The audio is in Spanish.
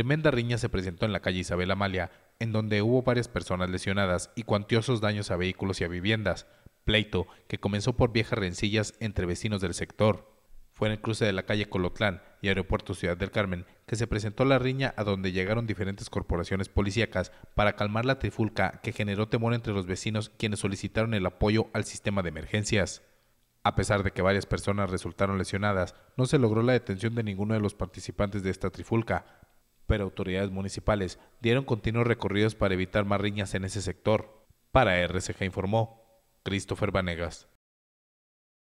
tremenda riña se presentó en la calle Isabel Amalia, en donde hubo varias personas lesionadas y cuantiosos daños a vehículos y a viviendas, pleito que comenzó por viejas rencillas entre vecinos del sector. Fue en el cruce de la calle Colotlán y Aeropuerto Ciudad del Carmen que se presentó la riña a donde llegaron diferentes corporaciones policíacas para calmar la trifulca que generó temor entre los vecinos quienes solicitaron el apoyo al sistema de emergencias. A pesar de que varias personas resultaron lesionadas, no se logró la detención de ninguno de los participantes de esta trifulca, pero autoridades municipales dieron continuos recorridos para evitar más riñas en ese sector. Para RCG informó Christopher Vanegas.